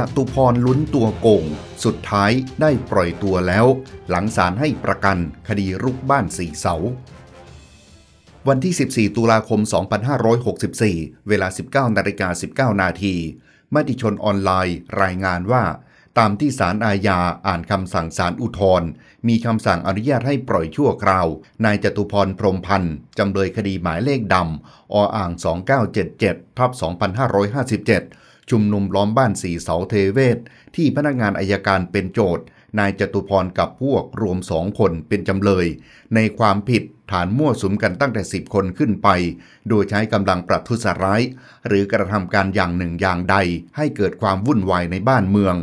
จตุพรลุ้นตัวโกงสุดท้ายได้ปล่อยตัวแล้ว หลังศาลให้ประกันคดีรุกบ้านสีเสา วันที่ 14ตุลาคม 2564 เวลา 19นาฬิกา19นาทีมติชนออนไลน์รายงานว่า ตามที่ศาลอาญาอ่านคำสั่งศาลอุทธรมีคำสั่งอนุญาตให้ปล่อยชั่วคราวนายจตุพรพรมพันธ์จำเลยคดีหมายเลขดำออ่าง 2977ทับ2557ชุมนุมล้อมบ้านสีเสาเทเวศที่พนักงานอายการเป็นโจทย์นายจตุพรกับพวกรวมสองคนเป็นจำเลย ในความผิดฐานมั่วสุมกันตั้งแต่10คนขึ้นไป โดยใช้กำลังประทุษร้าย หรือกระทำการอย่างหนึ่งอย่างใด ให้เกิดความวุ่นวายในบ้านเมือง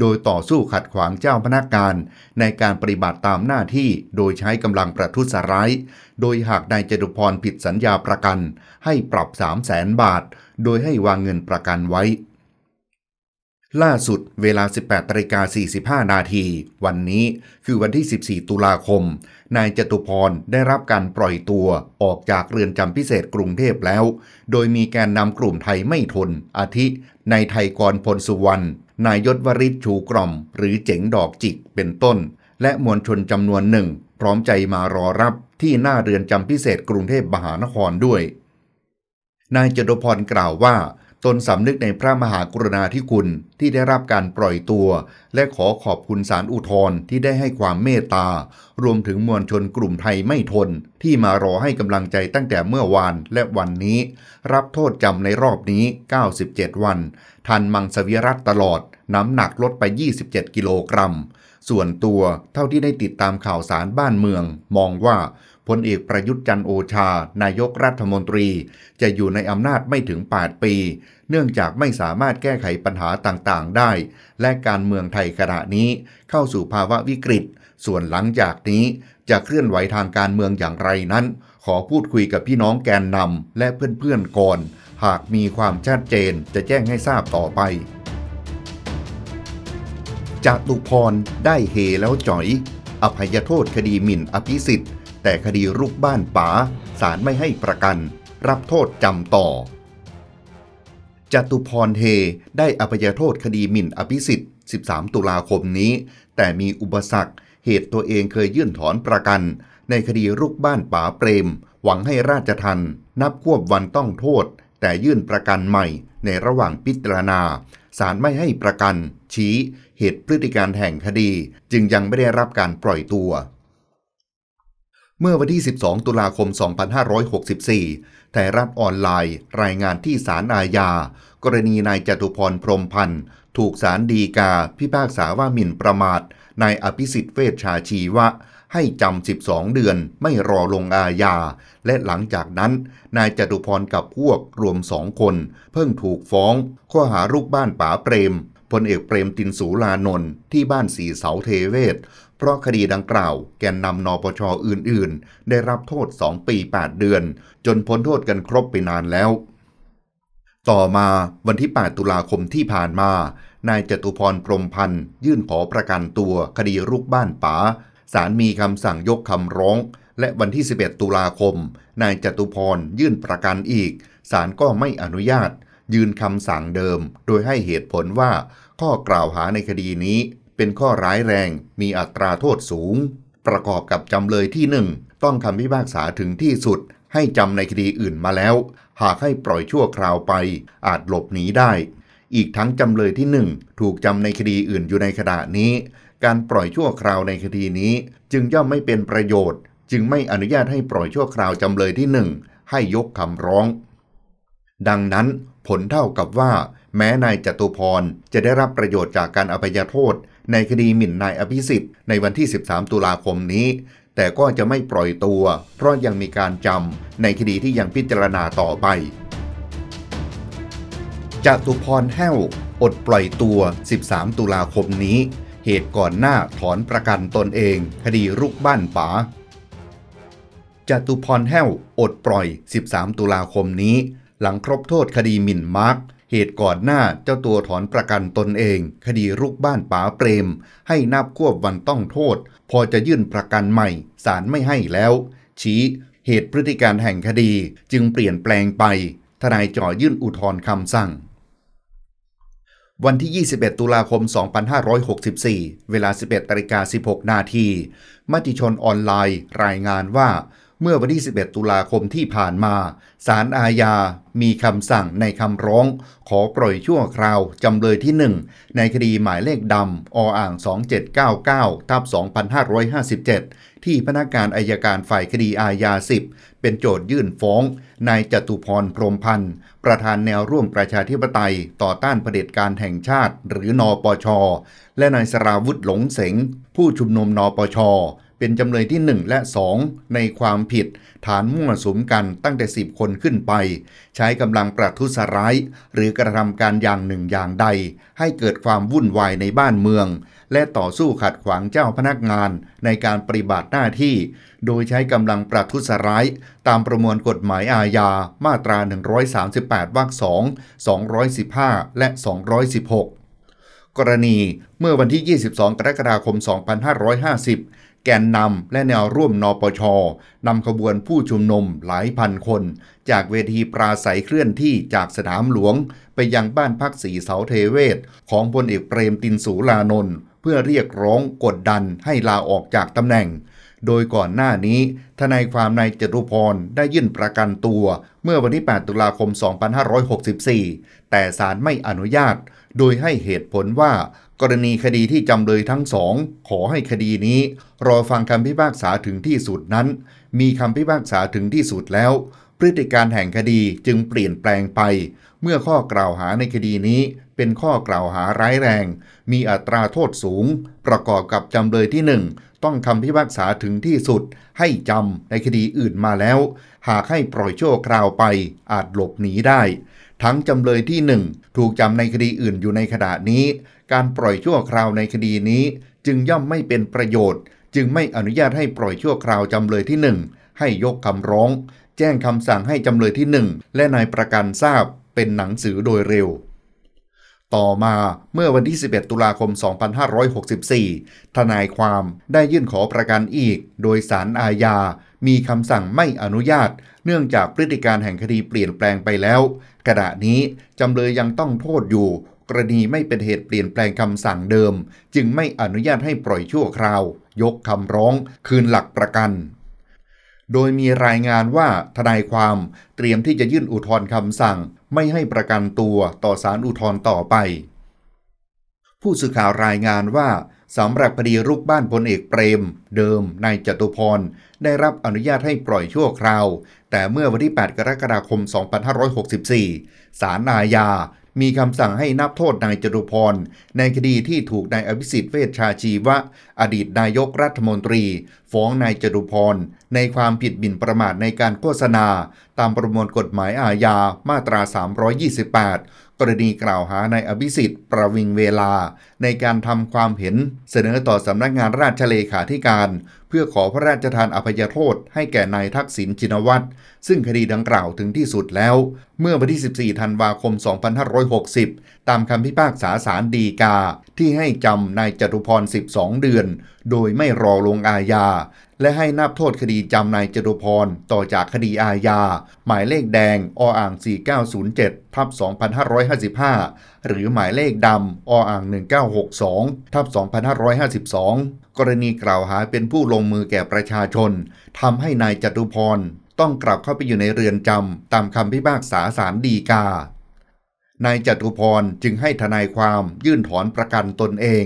โดยต่อสู้ขัดขวางเจ้าพนักงานในการปฏิบัติตามหน้าที่โดยใช้กำลังประทุษร้ายโดยหากนายจตุพรผิดสัญญาประกันให้ปรับ3 0 0แสนบาท โดยให้วางเงินประกันไว้ล่าสุดเวลา 18ตริกา45 นาที วันนี้คือวันที่ 14 ตุลาคม นายจตุพร ได้รับการปล่อยตัวออกจากเรือนจำพิเศษกรุงเทพแล้ว โดยมีแกนนำกลุ่มไทยไม่ทน อาทิ นายไทยกรพลสุวรรณ นายยศวริชชูกล่อม หรือเจ๋งดอกจิกเป็นต้น และมวลชนจำนวนหนึ่ง พร้อมใจมารอรับที่หน้าเรือนจำพิเศษกรุงเทพมหานครด้วย นายจตุพรกล่าวว่าตนสำนึกในพระมหากรุณาธิคุณที่ได้รับการปล่อยตัว และขอขอบคุณสารอุทธรที่ได้ให้ความเมตตา รวมถึงมวลชนกลุ่มไทยไม่ทน ที่มารอให้กำลังใจตั้งแต่เมื่อวานและวันนี้ รับโทษจำในรอบนี้ 97 วัน ทันมังสวิรัตตลอดน้ำหนักลดไป 27 กิโลกรัม ส่วนตัวเท่าที่ได้ติดตามข่าวสารบ้านเมือง มองว่าพลเอกประยุทธ์จันโอชา นายกรัฐมนตรี จะอยู่ในอำนาจไม่ถึง 8 ปี เนื่องจากไม่สามารถแก้ไขปัญหาต่างๆได้ และการเมืองไทยขณะนี้เข้าสู่ภาวะวิกฤต ส่วนหลังจากนี้จะเคลื่อนไหวทางการเมืองอย่างไรนั้น ขอพูดคุยกับพี่น้องแกนนำและเพื่อน ๆ ก่อน หากมีความชัดเจนจะแจ้งให้ทราบต่อไปจตุพรได้เฮ แล้วจ่อย อภัยโทษคดีหมิ่นอภิสิทธิ์ แต่คดีรูปบ้านป๋าศาลไม่ให้ประกัน รับโทษจำต่อจตุพรเฮได้อภัยโทษคดีหมิ่นอภิสิทธิ์ 13 ตุลาคมนี้ แต่มีอุปสรรค เหตุตัวเองเคยยื่นถอนประกัน ในคดีรูปบ้านป๋าเปรม หวังให้ราชทันนับควบวันต้องโทษ แต่ยื่นประกันใหม่ในระหว่างพิจารณาศาลไม่ให้ประกัน ชี้เหตุพฤติการแห่งคดีจึงยังไม่ได้รับการปล่อยตัว เมื่อวันที่ 12 ตุลาคม 2564 ไทยรัฐออนไลน์ รายงานที่ศาลอาญา กรณีนายจตุพรพรมพันธ์ถูกศาลดีกา พิพากษาว่าหมิ่นประมาทนายอภิสิทธิ์เวชชาชีวะ ให้จำ 12 เดือนไม่รอลงอาญา และหลังจากนั้นนายจตุพรกับพวกรวมสองคน เพิ่งถูกฟ้องข้อหารุกบ้านป๋าเปรมพลเอกเปรมตินสูลานนท์ที่บ้านสีเสาเทเวศ เพราะคดีดังกล่าว แกนนำนปชออื่นๆ ได้รับโทษ2ปี 8 เดือน จนพ้นโทษกันครบไปนานแล้ว ต่อมาวันที่ 8 ตุลาคมที่ผ่านมา นายจตุพรพรมพันธ์ยื่นขอประกันตัว คดีรุกบ้านป๋าศาลมีคำสั่งยกคำร้อง และวันที่ 11 ตุลาคม นายจตุพรยื่นประกันอีกศาลก็ไม่อนุญาตยืนคำสั่งเดิม โดยให้เหตุผลว่า ข้อกล่าวหาในคดีนี้ เป็นข้อร้ายแรง มีอัตราโทษสูง ประกอบกับจำเลยที่หนึ่งต้องคำพิพากษาถึงที่สุดให้จำในคดีอื่นมาแล้ว หากให้ปล่อยชั่วคราวไป อาจหลบหนีได้ อีกทั้งจำเลยที่หนึ่งถูกจำในคดีอื่นอยู่ในขณะนี้ การปล่อยชั่วคราวในคดีนี้ จึงย่อมไม่เป็นประโยชน์ จึงไม่อนุญาตให้ปล่อยชั่วคราวจำเลยที่หนึ่งให้ยกคำร้อง ดังนั้นผลเท่ากับว่า แม้นายจตุพรจะได้รับประโยชน์จากการอภัยโทษในคดีหมิ่นนายอภิสิทธิ์ในวันที่ 13 ตุลาคมนี้ แต่ก็จะไม่ปล่อยตัว เพราะยังมีการจำ ในคดีที่ยังพิจารณาต่อไปจตุพรแห้วอดปล่อยตัว 13 ตุลาคมนี้ เหตุก่อนหน้าถอนประกันตนเองคดีรุกบ้านป๋าจตุพรแห้วอดปล่อย 13 ตุลาคมนี้หลังครบโทษคดีหมิ่นมาร์กเหตุก่อนหน้าเจ้าตัวถอนประกันตนเอง คดีรุกบ้านป๋าเปรม ให้นับควบวันต้องโทษ พอจะยื่นประกันใหม่ศาลไม่ให้แล้ว ชี้ เหตุพฤติการแห่งคดีจึงเปลี่ยนแปลงไป ทนายจ่อยื่นอุทธรณ์คำสั่ง วันที่ 21 ตุลาคม 2564 เวลา 11นาิกา16นาทีมติชนออนไลน์ รายงานว่าเมื่อวันที่11 ตุลาคมที่ผ่านมา ศาลอาญา มีคำสั่งในคำร้อง ขอปล่อยชั่วคราวจำเลยที่ 1 ในคดีหมายเลขดำออ่าง 2799 ทับ2557 ที่พนักงานอายการฝ่ายคดีอาญา 10 เป็นโจทยื่นฟ้อง นายจตุพรพรมพันธ์ ประธานแนวร่วมประชาธิปไตยต่อต้านเผด็จการแห่งชาติ หรือนอปช และนายสราวุฒิหลงเสง ผู้ชุมนุม นปชเป็นจำเลยที่ 1 และ 2 ในความผิดฐานมั่วสุมกันตั้งแต่ 10 คนขึ้นไป ใช้กำลังประทุษร้าย หรือกระทำการอย่างหนึ่งอย่างใด ให้เกิดความวุ่นวายในบ้านเมือง และต่อสู้ขัดขวางเจ้าพนักงาน ในการปฏิบัติหน้าที่ โดยใช้กำลังประทุษร้ายตามประมวลกฎหมายอาญา มาตรา 138วรรค2 215 และ 216 กรณีเมื่อวันที่ 22 กรกฎาคม 2550แกนนำและแนวร่วมนปช นำขบวนผู้ชุมนุมหลายพันคน จากเวทีปราศัยเคลื่อนที่จากสนามหลวง ไปยังบ้านพักสีเสาเทเวศ ของพลเอกเปรมตินสูลานนท์เพื่อเรียกร้องกดดันให้ลาออกจากตำแหน่ง โดยก่อนหน้านี้ ทนายความนายจตุพรได้ยื่นประกันตัว เมื่อวันที่ 8 ตุลาคม 2564 แต่ศาลไม่อนุญาต โดยให้เหตุผลว่ากรณีคดีที่จำเลยทั้งสอง ขอให้คดีนี้ รอฟังคำพิพากษาถึงที่สุดนั้น มีคำพิพากษาถึงที่สุดแล้ว พฤติการแห่งคดีจึงเปลี่ยนแปลงไป เมื่อข้อกล่าวหาในคดีนี้ เป็นข้อกล่าวหาร้ายแรง มีอัตราโทษสูง ประกอบกับจำเลยที่หนึ่งต้องคำพิพากษาถึงที่สุดให้จำ ในคดีอื่นมาแล้ว หากให้ปล่อยโชคราวไป อาจหลบหนีได้ ทั้งจำเลยที่หนึ่งถูกจำในคดีอื่นอยู่ในขณะนี้การปล่อยชั่วคราวในคดีนี้ จึงย่อมไม่เป็นประโยชน์ จึงไม่อนุญาตให้ปล่อยชั่วคราวจำเลยที่ 1 ให้ยกคำร้อง แจ้งคำสั่งให้จำเลยที่ 1 และนายประกันทราบเป็นหนังสือโดยเร็ว ต่อมาเมื่อวันที่ 11 ตุลาคม 2564 ทนายความได้ยื่นขอประกันอีก โดยสารอาญา มีคำสั่งไม่อนุญาต เนื่องจากพฤติการแห่งคดีเปลี่ยนแปลงไปแล้ว กระดานี้จำเลยยังต้องโทษอยู่กรณีไม่เป็นเหตุเปลี่ยนแปลงคำสั่งเดิม จึงไม่อนุญาตให้ปล่อยชั่วคราว ยกคำร้องคืนหลักประกัน โดยมีรายงานว่าทนายความเตรียมที่จะยื่นอุทธรณ์คำสั่งไม่ให้ประกันตัวต่อศาลอุทธรณ์ต่อไป ผู้สื่อข่าวรายงานว่าสำหรับคดีรุกบ้านพลเอกเปรม เดิมนายจตุพรได้รับอนุญาตให้ปล่อยชั่วคราว แต่เมื่อวันที่ 8กรกฎาคม2564ศาลอาญามีคำสั่งให้นับโทษนายจตุพรในคดีที่ถูกนายอภิสิทธิ์เวชชาชีวะ อดีตนายกรัฐมนตรีฟ้องนายจตุพรในความผิดบินประมาทในการโฆษณา ตามประมวลกฎหมายอาญามาตรา 328กรณีกล่าวหาในอภิสิทธิ์ ประวิงเวลา ในการทำความเห็น เสนอต่อสำนักงานราชเลขาธิการ เพื่อขอพระราชทานอภัยโทษให้แก่นายทักษิณชินวัตรซึ่งคดีดังกล่าวถึงที่สุดแล้ว เมื่อวันที่ 14ธันวาคม 2560 ตามคำพิพากษาสารดีกาที่ให้จำนายจตุพร 12 เดือน โดยไม่รอลงอาญาและให้นับโทษคดีจำนายจตุพรต่อจากคดีอาญา หมายเลขแดงออ่าง 4907 ทับ 2555 หรือหมายเลขดำออ่าง 1962 ทับ 2552 กรณีกล่าวหาเป็นผู้ลงมือแก่ประชาชนทำให้นายจตุพรต้องกลับเข้าไปอยู่ในเรือนจำตามคำพิพากษาสารดีกานายจตุพรจึงให้ทนายความยื่นถอนประกันตนเอง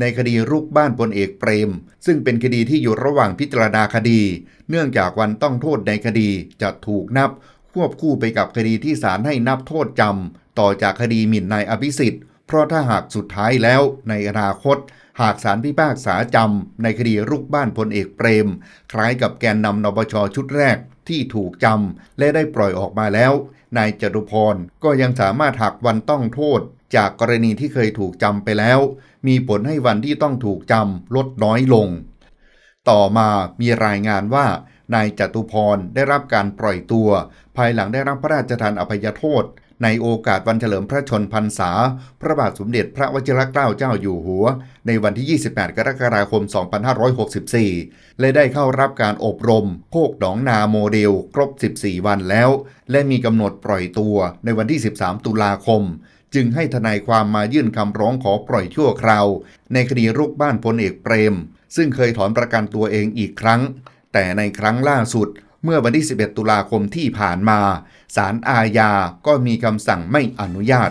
ในคดีรุกบ้านพลเอกเปรม ซึ่งเป็นคดีที่อยู่ระหว่างพิจารณาคดี เนื่องจากวันต้องโทษในคดีจะถูกนับควบคู่ไปกับคดีที่ศาลให้นับโทษจำต่อจากคดีหมิ่นนายอภิสิทธิ์ เพราะถ้าหากสุดท้ายแล้วในอนาคต หากศาลพิพากษาจำในคดีรุกบ้านพลเอกเปรม คล้ายกับแกนนำนปชชุดแรกที่ถูกจำและได้ปล่อยออกมาแล้วนายจตุพรก็ยังสามารถหักวันต้องโทษจากกรณีที่เคยถูกจำไปแล้ว มีผลให้วันที่ต้องถูกจำลดน้อยลง ต่อมามีรายงานว่านายจตุพรได้รับการปล่อยตัว ภายหลังได้รับพระราชทานอภัยโทษในโอกาสวันเฉลิมพระชนพรรษาพระบาทสมเด็จพระวชิรเกล้าเจ้าอยู่หัว ในวันที่ 28 กรกฎาคม 2564และได้เข้ารับการอบรม โคกหนองนาโมเดล ครบ 14 วันแล้ว และมีกำหนดปล่อยตัวในวันที่ 13 ตุลาคม จึงให้ทนายความมายื่นคำร้องขอปล่อยชั่วคราว ในคดีรุกบ้านพลเอกเปรม ซึ่งเคยถอนประกันตัวเองอีกครั้ง แต่ในครั้งล่าสุดเมื่อวันที่ 11 ตุลาคมที่ผ่านมาศาลอาญาก็มีคำสั่งไม่อนุญาต